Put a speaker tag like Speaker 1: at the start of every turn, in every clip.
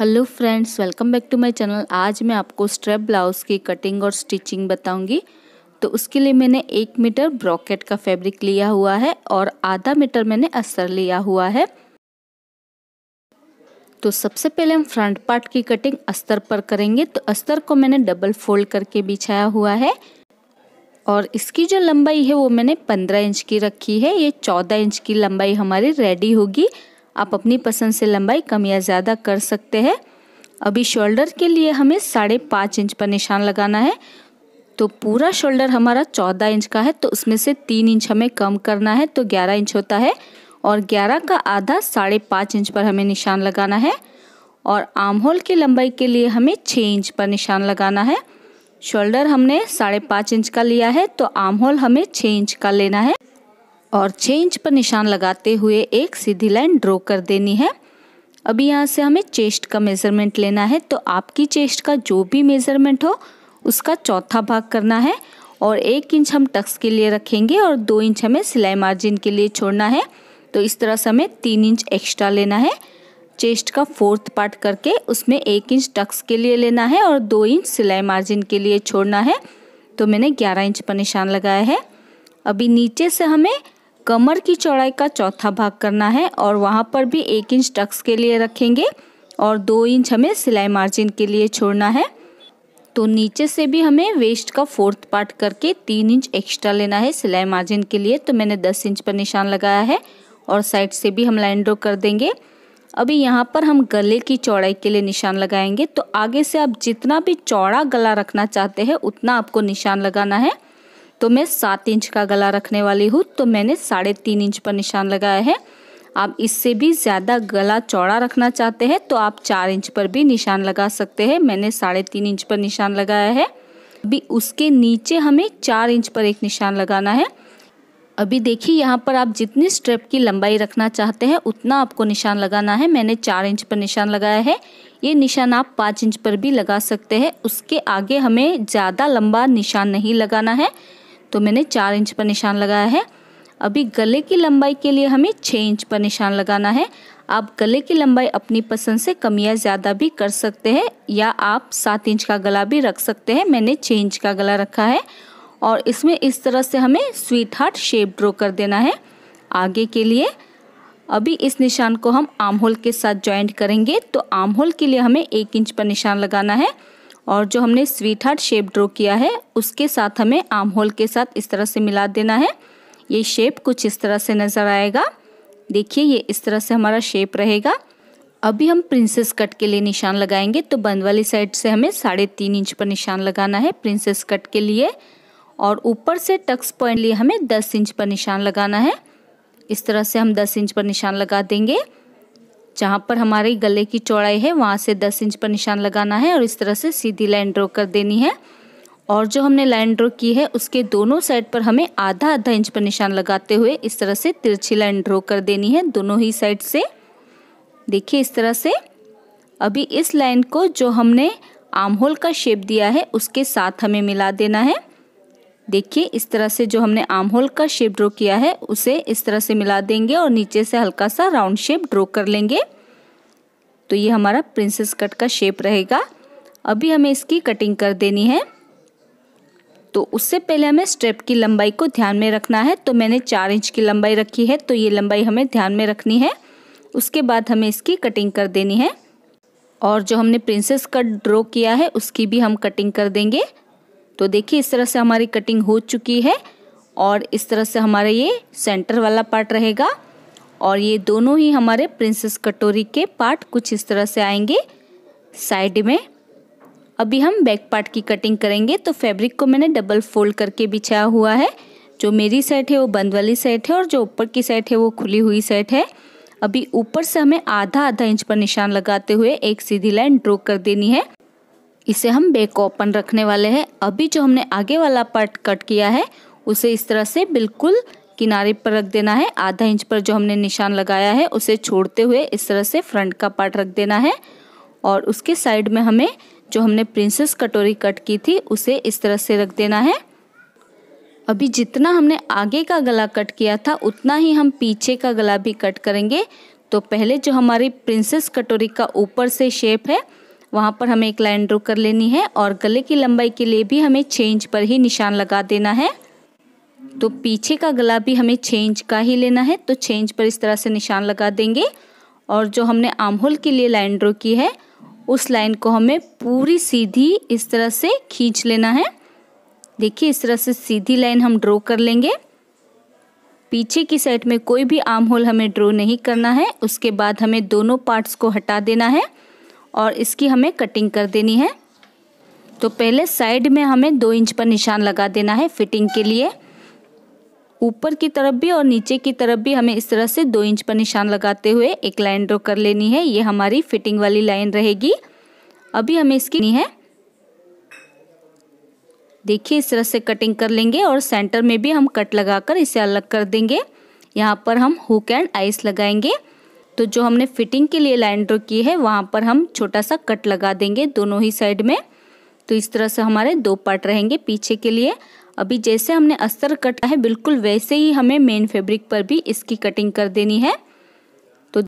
Speaker 1: hello friends welcome back to my channel आज मैं आपको स्ट्रेप ब्लाउज़ की कटिंग और स्टिचिंग बताऊंगी तो उसके लिए मैंने एक मीटर ब्रॉकेट का फैब्रिक लिया हुआ है और आधा मीटर मैंने अस्तर लिया हुआ है तो सबसे पहले हम फ्रंट पार्ट की कटिंग अस्तर पर करेंगे तो अस्तर को मैंने डबल फोल्ड करके बिछाया हुआ है और इसकी जो लंबाई है वो मैंने पंद्रह इंच की रखी है ये चौदह इंच की लंबाई हमारी रेडी होगी आप अपनी पसंद से लंबाई कम या ज़्यादा कर सकते हैं अभी शोल्डर के लिए हमें साढ़े पाँच इंच पर निशान लगाना है तो पूरा शोल्डर हमारा चौदह इंच का है तो उसमें से तीन इंच हमें कम करना है तो ग्यारह इंच होता है और ग्यारह का आधा साढ़े पाँच इंच पर हमें निशान लगाना है और आर्म होल की लंबाई के लिए हमें छः इंच पर निशान लगाना है शोल्डर हमने साढ़े पाँच इंच का लिया है तो आर्म होल हमें छः इंच का लेना है और चेंज पर निशान लगाते हुए एक सीधी लाइन ड्रॉ कर देनी है अभी यहाँ से हमें चेस्ट का मेज़रमेंट लेना है तो आपकी चेस्ट का जो भी मेज़रमेंट हो उसका चौथा भाग करना है और एक इंच हम टक्स के लिए रखेंगे और दो इंच हमें सिलाई मार्जिन के लिए छोड़ना है तो इस तरह से हमें तीन इंच एक्स्ट्रा लेना है चेस्ट का फोर्थ पार्ट करके उसमें एक इंच टक्स के लिए लेना है और दो इंच सिलाई मार्जिन के लिए छोड़ना है तो मैंने ग्यारह इंच पर निशान लगाया है अभी नीचे से हमें कमर की चौड़ाई का चौथा भाग करना है और वहाँ पर भी एक इंच टक्स के लिए रखेंगे और दो इंच हमें सिलाई मार्जिन के लिए छोड़ना है तो नीचे से भी हमें वेस्ट का फोर्थ पार्ट करके तीन इंच एक्स्ट्रा लेना है सिलाई मार्जिन के लिए तो मैंने दस इंच पर निशान लगाया है और साइड से भी हम लाइन ड्रॉ कर देंगे अभी यहाँ पर हम गले की चौड़ाई के लिए निशान लगाएंगे तो आगे से आप जितना भी चौड़ा गला रखना चाहते हैं उतना आपको निशान लगाना है तो मैं सात इंच का गला रखने वाली हूँ तो मैंने साढ़े तीन इंच पर निशान लगाया है आप इससे भी ज़्यादा गला चौड़ा रखना चाहते हैं तो आप चार इंच पर भी निशान लगा सकते हैं मैंने साढ़े तीन इंच पर निशान लगाया है अभी उसके नीचे हमें चार इंच पर एक निशान लगाना है अभी देखिए यहाँ पर आप जितनी स्ट्रेप की लंबाई रखना चाहते हैं उतना आपको निशान लगाना है मैंने चार इंच पर निशान लगाया है ये निशान आप पाँच इंच पर भी लगा सकते हैं उसके आगे हमें ज़्यादा लंबा निशान नहीं लगाना है तो मैंने चार इंच पर निशान लगाया है अभी गले की लंबाई के लिए हमें छः इंच पर निशान लगाना है आप गले की लंबाई अपनी पसंद से कम या ज़्यादा भी कर सकते हैं या आप सात इंच का गला भी रख सकते हैं मैंने छः इंच का गला रखा है और इसमें इस तरह से हमें स्वीट हार्ट शेप ड्रॉ कर देना है आगे के लिए अभी इस निशान को हम आम होल के साथ ज्वाइंट करेंगे तो आम होल के लिए हमें एक इंच पर निशान लगाना है और जो हमने स्वीट हार्ट शेप ड्रॉ किया है उसके साथ हमें आम होल के साथ इस तरह से मिला देना है ये शेप कुछ इस तरह से नज़र आएगा देखिए ये इस तरह से हमारा शेप रहेगा अभी हम प्रिंसेस कट के लिए निशान लगाएंगे तो बंद वाली साइड से हमें साढ़े तीन इंच पर निशान लगाना है प्रिंसेस कट के लिए और ऊपर से टक्स पॉइंट लिए हमें दस इंच पर निशान लगाना है इस तरह से हम दस इंच पर निशान लगा देंगे जहाँ पर हमारे गले की चौड़ाई है वहाँ से दस इंच पर निशान लगाना है और इस तरह से सीधी लाइन ड्रॉ कर देनी है और जो हमने लाइन ड्रॉ की है उसके दोनों साइड पर हमें आधा आधा इंच पर निशान लगाते हुए इस तरह से तिरछी लाइन ड्रॉ कर देनी है दोनों ही साइड से देखिए इस तरह से अभी इस लाइन को जो हमने आम होल का शेप दिया है उसके साथ हमें मिला देना है देखिए इस तरह से जो हमने आर्म होल का शेप ड्रॉ किया है उसे इस तरह से मिला देंगे और नीचे से हल्का सा राउंड शेप ड्रॉ कर लेंगे तो ये हमारा प्रिंसेस कट का शेप रहेगा अभी हमें इसकी कटिंग कर देनी है तो उससे पहले हमें स्ट्रेप की लंबाई को ध्यान में रखना है तो मैंने चार इंच की लंबाई रखी है तो ये लंबाई हमें ध्यान में रखनी है उसके बाद हमें इसकी कटिंग कर देनी है और जो हमने प्रिंसेस कट ड्रॉ किया है उसकी भी हम कटिंग कर देंगे तो देखिए इस तरह से हमारी कटिंग हो चुकी है और इस तरह से हमारा ये सेंटर वाला पार्ट रहेगा और ये दोनों ही हमारे प्रिंसेस कटोरी के पार्ट कुछ इस तरह से आएंगे साइड में अभी हम बैक पार्ट की कटिंग करेंगे तो फैब्रिक को मैंने डबल फोल्ड करके बिछाया हुआ है जो मेरी सेट है वो बंद वाली सेट है और जो ऊपर की सेट है वो खुली हुई सेट है अभी ऊपर से हमें आधा आधा इंच पर निशान लगाते हुए एक सीधी लाइन ड्रॉ कर देनी है इसे हम बैक ओपन रखने वाले हैं अभी जो हमने आगे वाला पार्ट कट किया है उसे इस तरह से बिल्कुल किनारे पर रख देना है आधा इंच पर जो हमने निशान लगाया है उसे छोड़ते हुए इस तरह से फ्रंट का पार्ट रख देना है और उसके साइड में हमें जो हमने प्रिंसेस कटोरी कट की थी उसे इस तरह से रख देना है अभी जितना हमने आगे का गला कट किया था उतना ही हम पीछे का गला भी कट करेंगे तो पहले जो हमारी प्रिंसेस कटोरी का ऊपर से शेप है वहाँ पर हमें एक लाइन ड्रॉ कर लेनी है और गले की लंबाई के लिए भी हमें छः इंच पर ही निशान लगा देना है तो पीछे का गला भी हमें छः इंच का ही लेना है तो छः इंच पर इस तरह से निशान लगा देंगे और जो हमने आम होल के लिए लाइन ड्रॉ की है उस लाइन को हमें पूरी सीधी इस तरह से खींच लेना है देखिए इस तरह से सीधी लाइन हम ड्रॉ कर लेंगे पीछे की साइड में कोई भी आम होल हमें ड्रॉ नहीं करना है उसके बाद हमें दोनों पार्ट्स को हटा देना है और इसकी हमें कटिंग कर देनी है तो पहले साइड में हमें दो इंच पर निशान लगा देना है फिटिंग के लिए ऊपर की तरफ भी और नीचे की तरफ भी हमें इस तरह से दो इंच पर निशान लगाते हुए एक लाइन ड्रॉ कर लेनी है ये हमारी फिटिंग वाली लाइन रहेगी अभी हमें इसकी है देखिए इस तरह से कटिंग कर लेंगे और सेंटर में भी हम कट लगाकर इसे अलग कर देंगे यहाँ पर हम हुक एंड आइस लगाएंगे तो जो हमने फिटिंग के लिए लाइन ड्रॉ की है वहाँ पर हम छोटा सा कट लगा देंगे दोनों ही साइड में तो इस तरह से हमारे दो पार्ट रहेंगे पीछे के लिए अभी जैसे हमने अस्तर कटा है बिल्कुल वैसे ही हमें मेन फैब्रिक पर भी इसकी कटिंग कर देनी है तो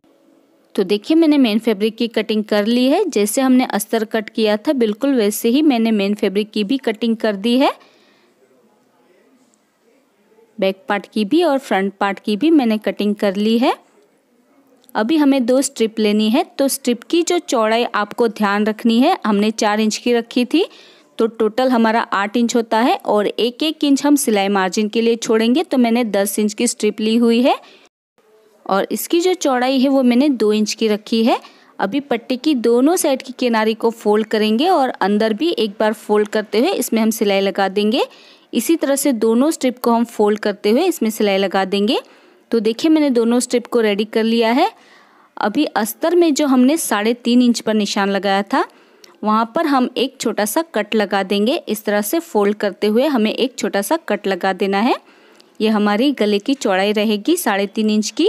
Speaker 1: तो देखिए मैंने मेन फैब्रिक की कटिंग कर ली है जैसे हमने अस्तर कट किया था बिल्कुल वैसे ही मैंने मेन फैब्रिक की भी कटिंग कर दी है बैक पार्ट की भी और फ्रंट पार्ट की भी मैंने कटिंग कर ली है अभी हमें दो स्ट्रिप लेनी है तो स्ट्रिप की जो चौड़ाई आपको ध्यान रखनी है हमने चार इंच की रखी थी तो टोटल हमारा आठ इंच होता है और एक एक इंच हम सिलाई मार्जिन के लिए छोड़ेंगे तो मैंने दस इंच की स्ट्रिप ली हुई है और इसकी जो चौड़ाई है वो मैंने दो इंच की रखी है अभी पट्टे की दोनों साइड की किनारी को फोल्ड करेंगे और अंदर भी एक बार फोल्ड करते हुए इसमें हम सिलाई लगा देंगे इसी तरह से दोनों स्ट्रिप को हम फोल्ड करते हुए इसमें सिलाई लगा देंगे तो देखिए मैंने दोनों स्ट्रिप को रेडी कर लिया है अभी अस्तर में जो हमने साढ़े तीन इंच पर निशान लगाया था वहाँ पर हम एक छोटा सा कट लगा देंगे इस तरह से फोल्ड करते हुए हमें एक छोटा सा कट लगा देना है ये हमारी गले की चौड़ाई रहेगी साढ़े तीन इंच की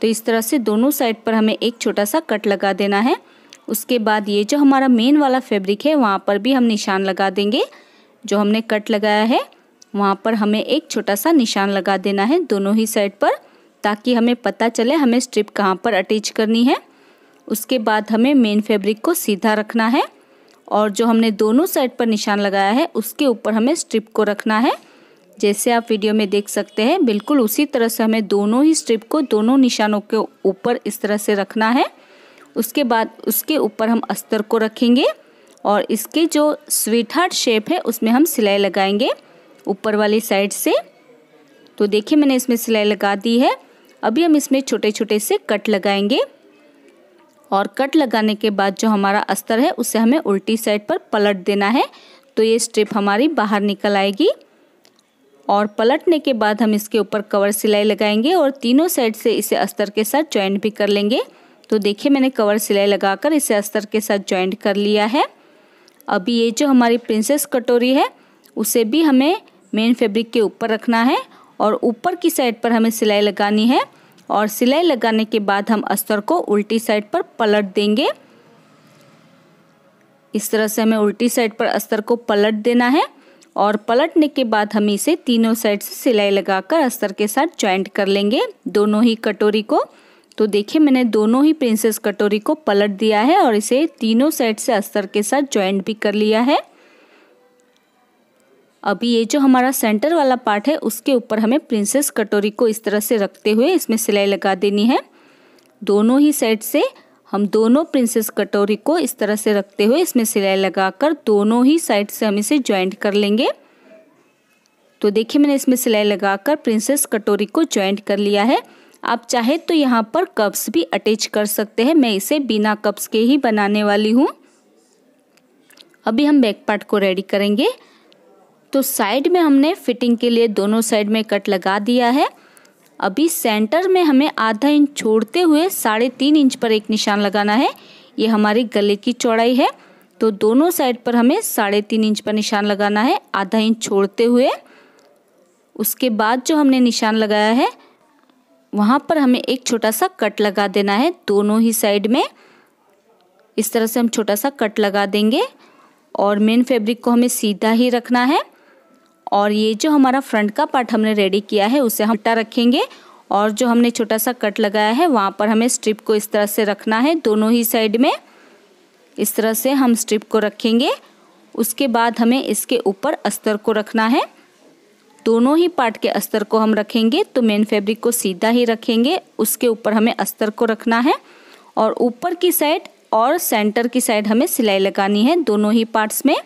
Speaker 1: तो इस तरह से दोनों साइड पर हमें एक छोटा सा कट लगा देना है उसके बाद ये जो हमारा मेन वाला फैब्रिक है वहाँ पर भी हम निशान लगा देंगे जो हमने कट लगाया है वहाँ पर हमें एक छोटा सा निशान लगा देना है दोनों ही साइड पर ताकि हमें पता चले हमें स्ट्रिप कहाँ पर अटैच करनी है उसके बाद हमें मेन फैब्रिक को सीधा रखना है और जो हमने दोनों साइड पर निशान लगाया है उसके ऊपर हमें स्ट्रिप को रखना है जैसे आप वीडियो में देख सकते हैं बिल्कुल उसी तरह से हमें दोनों ही स्ट्रिप को दोनों निशानों के ऊपर इस तरह से रखना है उसके बाद उसके ऊपर हम अस्तर को रखेंगे और इसके जो स्वीट हार्ट शेप है उसमें हम सिलाई लगाएंगे ऊपर वाली साइड से तो देखिए मैंने इसमें सिलाई लगा दी है अभी हम इसमें छोटे छोटे से कट लगाएंगे और कट लगाने के बाद जो हमारा अस्तर है उसे हमें उल्टी साइड पर पलट देना है तो ये स्ट्रिप हमारी बाहर निकल आएगी और पलटने के बाद हम इसके ऊपर कवर सिलाई लगाएंगे और तीनों साइड से इसे अस्तर के साथ ज्वाइंट भी कर लेंगे तो देखिए मैंने कवर सिलाई लगाकर इसे अस्तर के साथ ज्वाइंट कर लिया है अभी ये जो हमारी प्रिंसेस कटोरी है उसे भी हमें मेन फैब्रिक के ऊपर रखना है और ऊपर की साइड पर हमें सिलाई लगानी है और सिलाई लगाने के बाद हम अस्तर को उल्टी साइड पर पलट देंगे इस तरह से हमें उल्टी साइड पर अस्तर को पलट देना है और पलटने के बाद हम इसे तीनों साइड से सिलाई लगाकर अस्तर के साथ ज्वाइंट कर लेंगे दोनों ही कटोरी को तो देखिए मैंने दोनों ही प्रिंसेस कटोरी को पलट दिया है और इसे तीनों साइड से अस्तर के साथ ज्वाइंट भी कर लिया है अभी ये जो हमारा सेंटर वाला पार्ट है उसके ऊपर हमें प्रिंसेस कटोरी को इस तरह से रखते हुए इसमें सिलाई लगा देनी है दोनों ही साइड से हम दोनों प्रिंसेस कटोरी को इस तरह से रखते हुए इसमें सिलाई लगाकर दोनों ही साइड से हम इसे ज्वाइंट कर लेंगे तो देखिए मैंने इसमें सिलाई लगाकर प्रिंसेस कटोरी को ज्वाइंट कर लिया है आप चाहे तो यहाँ पर कप्स भी अटैच कर सकते हैं मैं इसे बिना कप्स के ही बनाने वाली हूँ अभी हम बैक पार्ट को रेडी करेंगे तो साइड में हमने फिटिंग के लिए दोनों साइड में कट लगा दिया है अभी सेंटर में हमें आधा इंच छोड़ते हुए साढ़े तीन इंच पर एक निशान लगाना है ये हमारी गले की चौड़ाई है तो दोनों साइड पर हमें साढ़े तीन इंच पर निशान लगाना है आधा इंच छोड़ते हुए उसके बाद जो हमने निशान लगाया है वहाँ पर हमें एक छोटा सा कट लगा देना है दोनों ही साइड में इस तरह से हम छोटा सा कट लगा देंगे और मेन फैब्रिक को हमें सीधा ही रखना है और ये जो हमारा फ्रंट का पार्ट हमने रेडी किया है उसे हम उल्टा रखेंगे और जो हमने छोटा सा कट लगाया है वहाँ पर हमें स्ट्रिप को इस तरह से रखना है दोनों ही साइड में इस तरह से हम स्ट्रिप को रखेंगे उसके बाद हमें इसके ऊपर अस्तर को रखना है दोनों ही पार्ट के अस्तर को हम रखेंगे तो मेन फैब्रिक को सीधा ही रखेंगे उसके ऊपर हमें अस्तर को रखना है और ऊपर की साइड और सेंटर की साइड हमें सिलाई लगानी है दोनों ही पार्ट्स में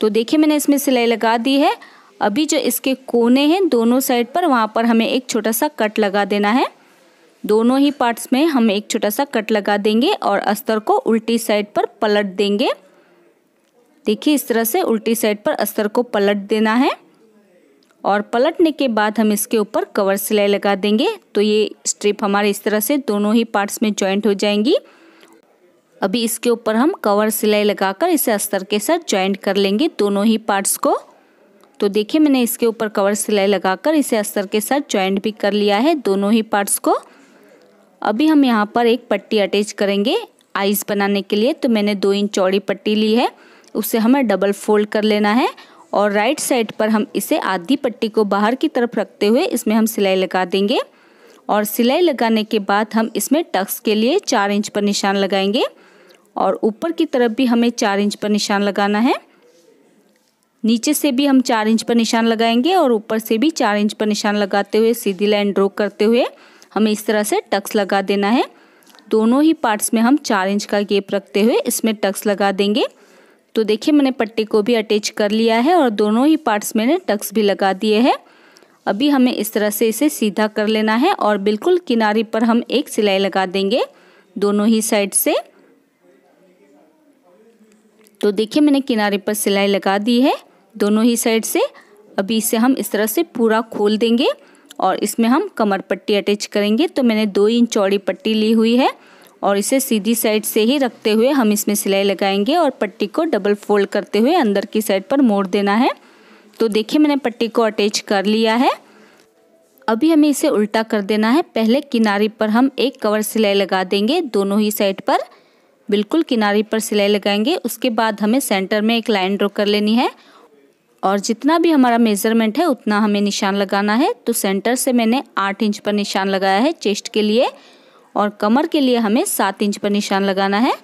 Speaker 1: तो देखिए मैंने इसमें सिलाई लगा दी है अभी जो इसके कोने हैं दोनों साइड पर वहाँ पर हमें एक छोटा सा कट लगा देना है दोनों ही पार्ट्स में हम एक छोटा सा कट लगा देंगे और अस्तर को उल्टी साइड पर पलट देंगे देखिए इस तरह से उल्टी साइड पर अस्तर को पलट देना है और पलटने के बाद हम इसके ऊपर कवर सिलाई लगा देंगे तो ये स्ट्रिप हमारे इस तरह से दोनों ही पार्ट्स में जॉइंट हो जाएंगी अभी इसके ऊपर हम कवर सिलाई लगाकर इसे अस्तर के साथ ज्वाइंट कर लेंगे दोनों ही पार्ट्स को तो देखिए मैंने इसके ऊपर कवर सिलाई लगाकर इसे अस्तर के साथ ज्वाइंट भी कर लिया है दोनों ही पार्ट्स को अभी हम यहाँ पर एक पट्टी अटैच करेंगे आइस बनाने के लिए तो मैंने दो इंच चौड़ी पट्टी ली है उसे हमें डबल फोल्ड कर लेना है और राइट साइड पर हम इसे आधी पट्टी को बाहर की तरफ रखते हुए इसमें हम सिलाई लगा देंगे और सिलाई लगाने के बाद हम इसमें टक्स के लिए चार इंच पर निशान लगाएंगे और ऊपर की तरफ भी हमें चार इंच पर निशान लगाना है नीचे से भी हम चार इंच पर निशान लगाएंगे और ऊपर से भी चार इंच पर निशान लगाते हुए सीधी लाइन ड्रॉ करते हुए हमें इस तरह से टक्स लगा देना है दोनों ही पार्ट्स में हम चार इंच का गेप रखते हुए इसमें टक्स लगा देंगे तो देखिए मैंने पट्टी को भी अटैच कर लिया है और दोनों ही पार्ट्स मैंने टक्स भी लगा दिए हैं अभी हमें इस तरह से इसे सीधा कर लेना है और बिल्कुल किनारे पर हम एक सिलाई लगा देंगे दोनों ही साइड से तो देखिए मैंने किनारे पर सिलाई लगा दी है दोनों ही साइड से अभी इसे हम इस तरह से पूरा खोल देंगे और इसमें हम कमर पट्टी अटैच करेंगे तो मैंने दो इंच चौड़ी पट्टी ली हुई है और इसे सीधी साइड से ही रखते हुए हम इसमें सिलाई लगाएंगे और पट्टी को डबल फोल्ड करते हुए अंदर की साइड पर मोड़ देना है तो देखिए मैंने पट्टी को अटैच कर लिया है अभी हमें इसे उल्टा कर देना है पहले किनारे पर हम एक कवर सिलाई लगा देंगे दोनों ही साइड पर बिल्कुल किनारे पर सिलाई लगाएंगे उसके बाद हमें सेंटर में एक लाइन ड्रॉ कर लेनी है और जितना भी हमारा मेज़रमेंट है उतना हमें निशान लगाना है तो सेंटर से मैंने आठ इंच पर निशान लगाया है चेस्ट के लिए और कमर के लिए हमें सात इंच पर निशान लगाना है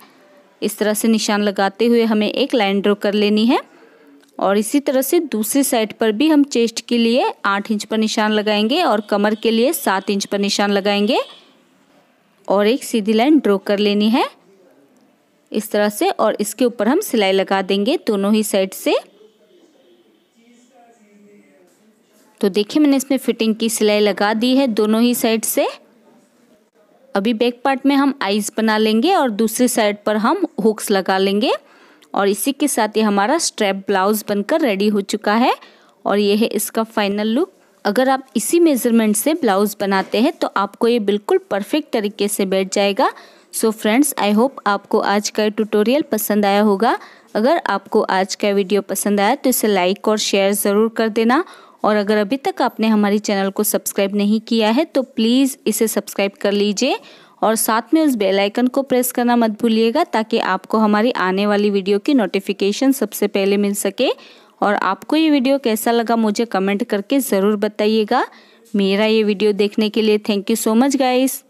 Speaker 1: इस तरह से निशान लगाते हुए हमें एक लाइन ड्रॉ कर लेनी है और इसी तरह से दूसरी साइड पर भी हम चेस्ट के लिए आठ इंच पर निशान लगाएंगे और कमर के लिए सात इंच पर निशान लगाएंगे और एक सीधी लाइन ड्रॉ कर लेनी है इस तरह से और इसके ऊपर हम सिलाई लगा देंगे दोनों ही साइड से तो देखिए मैंने इसमें फिटिंग की सिलाई लगा दी है दोनों ही साइड से अभी बैक पार्ट में हम आइज बना लेंगे और दूसरी साइड पर हम हुक्स लगा लेंगे और इसी के साथ ये हमारा स्ट्रैप ब्लाउज बनकर रेडी हो चुका है और ये है इसका फाइनल लुक अगर आप इसी मेज़रमेंट से ब्लाउज़ बनाते हैं तो आपको ये बिल्कुल परफेक्ट तरीके से बैठ जाएगा सो फ्रेंड्स आई होप आपको आज का ट्यूटोरियल पसंद आया होगा अगर आपको आज का वीडियो पसंद आया तो इसे लाइक और शेयर ज़रूर कर देना और अगर अभी तक आपने हमारे चैनल को सब्सक्राइब नहीं किया है तो प्लीज़ इसे सब्सक्राइब कर लीजिए और साथ में उस बेल आइकन को प्रेस करना मत भूलिएगा ताकि आपको हमारी आने वाली वीडियो की नोटिफिकेशन सबसे पहले मिल सके और आपको ये वीडियो कैसा लगा मुझे कमेंट करके ज़रूर बताइएगा मेरा ये वीडियो देखने के लिए thank you so much guys